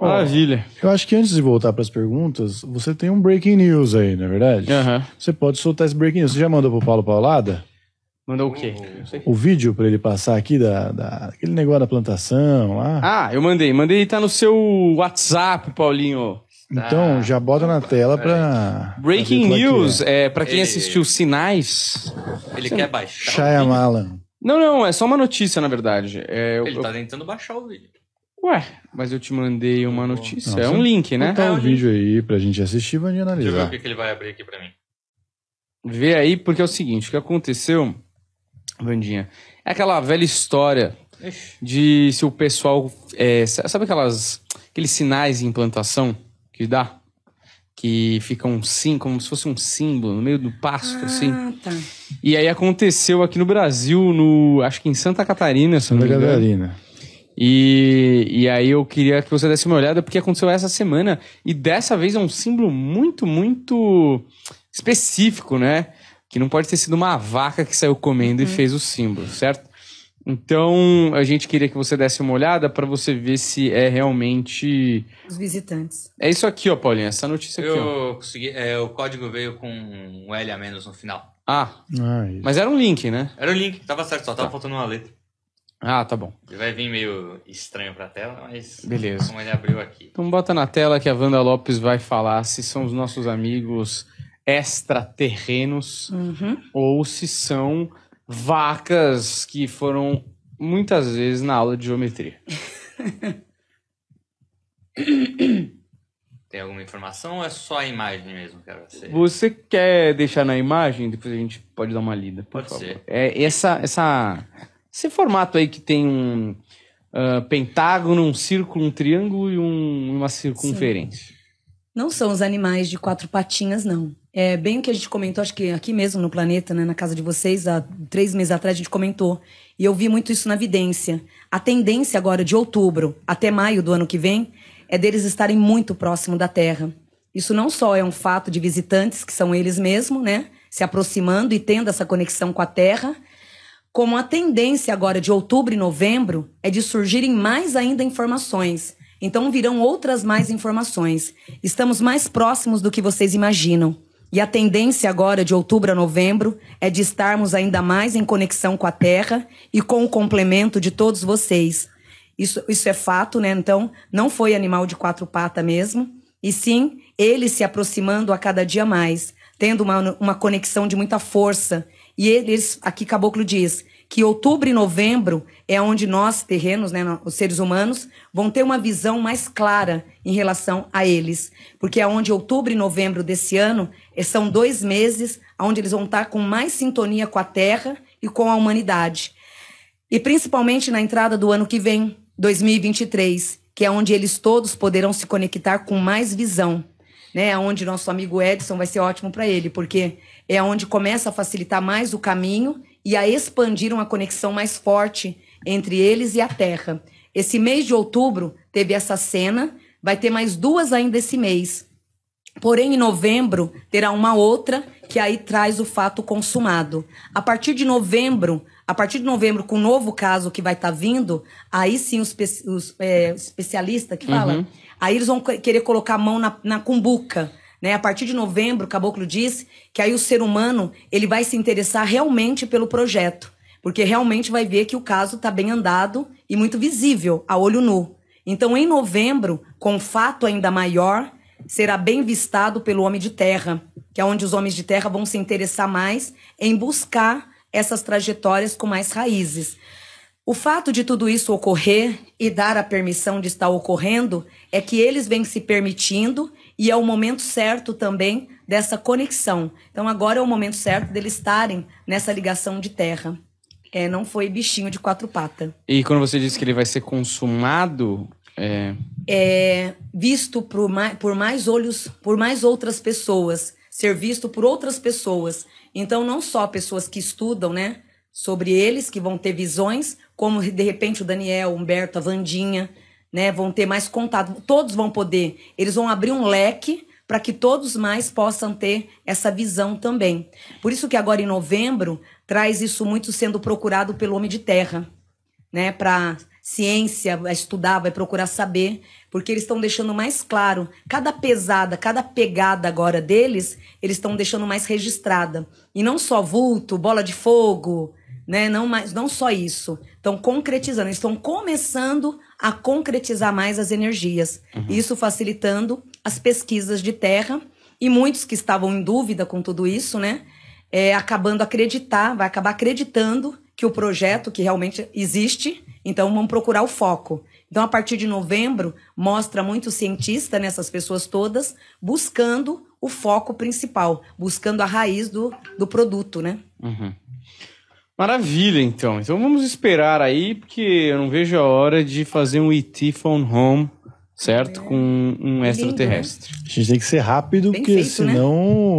Maravilha. eu acho que antes de voltar para as perguntas, você tem um breaking news aí, não é verdade? Uhum. Você pode soltar esse breaking news. Você já mandou para o Paulo Paulada? Mandou o quê? O vídeo para ele passar aqui da, da, aquele negócio da plantação lá. Ah, eu mandei. Mandei Está tá no seu WhatsApp, Paulinho. Então, tá. já bota na tela para Breaking pra é news, é, é para quem ele... assistiu Sinais. Ele quer baixar. Shyamalan. Não, não, é só uma notícia, na verdade. É, ele tá eu, tá tentando baixar o vídeo. Ué, mas eu te mandei uma notícia. Não, é um link, né? Tá o é um vídeo aí pra gente assistir, vamos analisar. Deixa eu ver o que, que ele vai abrir aqui pra mim. Vê aí, porque é o seguinte, o que aconteceu, Vandinha, é aquela velha história de se o pessoal... É, sabe aquelas, aqueles sinais de implantação que dá? Que fica um sim, como se fosse um símbolo no meio do pasto, assim. ah, assim. Tá. E aí aconteceu aqui no Brasil, no acho que em Santa Catarina, se Santa Catarina. E, e aí eu queria que você desse uma olhada, porque aconteceu essa semana, e dessa vez é um símbolo muito, muito específico, né? Que não pode ter sido uma vaca que saiu comendo uhum. e fez o símbolo, certo? Então, a gente queria que você desse uma olhada para você ver se é realmente. Os visitantes. É isso aqui, ó, Paulinha, essa notícia aqui. Eu consegui. É, o código veio com um L a menos no final. Ah, ah mas era um link, né? Era um link, tava certo, só tava tá. faltando uma letra. Ah, tá bom. Ele vai vir meio estranho pra tela, mas Beleza. como ele abriu aqui. Então bota na tela que a Wanda Lopes vai falar se são os nossos amigos extraterrenos uhum. ou se são vacas que foram muitas vezes na aula de geometria. Tem alguma informação ou é só a imagem mesmo que você... você quer deixar na imagem? Depois a gente pode dar uma lida, por pode favor. Ser. É, essa, essa esse formato aí que tem um uh, pentágono, um círculo, um triângulo e um, uma circunferência. Sim. Não são os animais de quatro patinhas, não. É bem o que a gente comentou, acho que aqui mesmo no planeta, né, na casa de vocês, há três meses atrás a gente comentou. E eu vi muito isso na vidência. A tendência agora de outubro até maio do ano que vem é deles estarem muito próximo da Terra. Isso não só é um fato de visitantes, que são eles mesmos, né? Se aproximando e tendo essa conexão com a Terra, como a tendência agora de outubro e novembro é de surgirem mais ainda informações, então virão outras mais informações. Estamos mais próximos do que vocês imaginam. E a tendência agora de outubro a novembro é de estarmos ainda mais em conexão com a Terra e com o complemento de todos vocês. Isso, isso é fato, né? Então, não foi animal de quatro patas mesmo, e sim ele se aproximando a cada dia mais, tendo uma, uma conexão de muita força e eles, aqui Caboclo diz, que outubro e novembro é onde nós, terrenos, né, os seres humanos, vão ter uma visão mais clara em relação a eles. Porque é onde outubro e novembro desse ano é, são dois meses onde eles vão estar com mais sintonia com a Terra e com a humanidade. E principalmente na entrada do ano que vem, 2023, que é onde eles todos poderão se conectar com mais visão né? Onde nosso amigo Edson vai ser ótimo para ele, porque é onde começa a facilitar mais o caminho e a expandir uma conexão mais forte entre eles e a Terra. Esse mês de outubro teve essa cena, vai ter mais duas ainda esse mês. Porém, em novembro terá uma outra que aí traz o fato consumado. A partir de novembro, a partir de novembro, com o novo caso que vai estar tá vindo, aí sim os, os é, especialistas que falam, uhum. aí eles vão querer colocar a mão na, na cumbuca. Né? A partir de novembro, Caboclo disse que aí o ser humano ele vai se interessar realmente pelo projeto, porque realmente vai ver que o caso está bem andado e muito visível a olho nu. Então, em novembro, com fato ainda maior, será bem vistado pelo homem de terra que é onde os homens de terra vão se interessar mais em buscar essas trajetórias com mais raízes. O fato de tudo isso ocorrer e dar a permissão de estar ocorrendo é que eles vêm se permitindo e é o momento certo também dessa conexão. Então agora é o momento certo deles estarem nessa ligação de terra. É, não foi bichinho de quatro patas. E quando você disse que ele vai ser consumado, é, é visto por mais, por mais olhos, por mais outras pessoas ser visto por outras pessoas. Então, não só pessoas que estudam, né? Sobre eles, que vão ter visões, como de repente o Daniel, o Humberto, a Vandinha, né? Vão ter mais contato. Todos vão poder. Eles vão abrir um leque para que todos mais possam ter essa visão também. Por isso que agora em novembro traz isso muito sendo procurado pelo homem de terra, né? Para ciência, vai estudar, vai procurar saber, porque eles estão deixando mais claro cada pesada, cada pegada agora deles, eles estão deixando mais registrada. E não só vulto, bola de fogo, né? Não mais, não só isso. Estão concretizando, estão começando a concretizar mais as energias. Uhum. Isso facilitando as pesquisas de terra e muitos que estavam em dúvida com tudo isso, né? É, acabando acreditar, vai acabar acreditando que o projeto que realmente existe, então vamos procurar o foco. Então, a partir de novembro, mostra muito cientista nessas pessoas todas buscando o foco principal, buscando a raiz do, do produto, né? Uhum. Maravilha, então. Então vamos esperar aí, porque eu não vejo a hora de fazer um ET Phone Home certo? Com um é né? extraterrestre. A gente tem que ser rápido, Bem porque feito, né? senão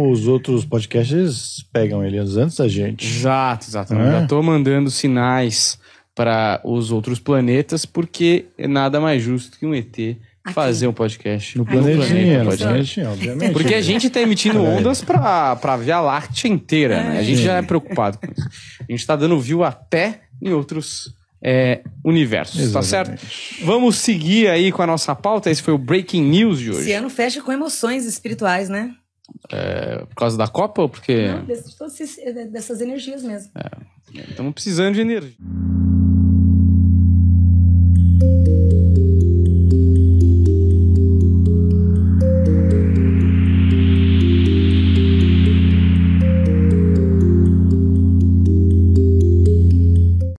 né? os outros podcasts pegam ele antes da gente. Exato, exato. É? Já tô mandando sinais para os outros planetas, porque é nada mais justo que um ET Aqui. fazer um podcast no planetinha, né? no planetinha, obviamente. Porque a gente está emitindo é. ondas para a Via Láctea inteira, né? A gente já é preocupado com isso. A gente está dando view até em outros é, universos, Exatamente. tá certo? Vamos seguir aí com a nossa pauta. Esse foi o Breaking News de hoje. Esse ano fecha com emoções espirituais, né? É, por causa da Copa ou porque. Não, dessas, dessas energias mesmo. É. Estamos precisando de energia.